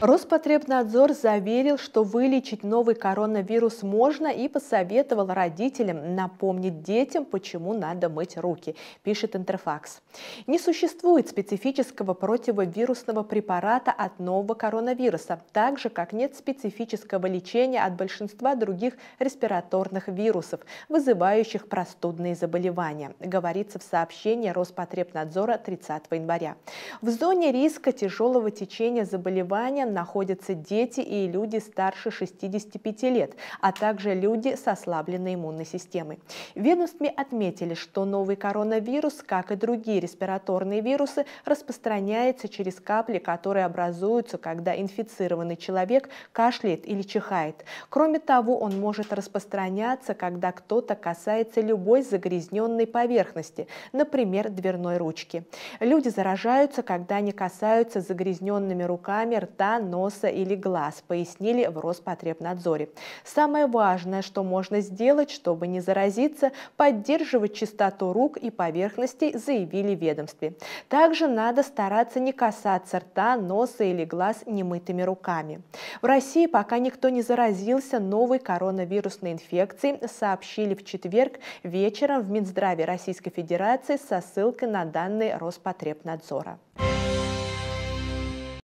Роспотребнадзор заверил, что вылечить новый коронавирус можно и посоветовал родителям напомнить детям, почему надо мыть руки, пишет Интерфакс. Не существует специфического противовирусного препарата от нового коронавируса, так же, как нет специфического лечения от большинства других респираторных вирусов, вызывающих простудные заболевания, говорится в сообщении Роспотребнадзора 30 января. В зоне риска тяжелого течения заболевания находятся дети и люди старше 65 лет, а также люди с ослабленной иммунной системой. Ведомствами отметили, что новый коронавирус, как и другие респираторные вирусы, распространяется через капли, которые образуются, когда инфицированный человек кашляет или чихает. Кроме того, он может распространяться, когда кто-то касается любой загрязненной поверхности, например, дверной ручки. Люди заражаются, когда они касаются загрязненными руками, рта, носа или глаз, пояснили в Роспотребнадзоре. Самое важное, что можно сделать, чтобы не заразиться, поддерживать чистоту рук и поверхностей, заявили ведомстве. Также надо стараться не касаться рта, носа или глаз немытыми руками. В России пока никто не заразился новой коронавирусной инфекцией, сообщили в четверг вечером в Минздраве Российской Федерации со ссылкой на данные Роспотребнадзора.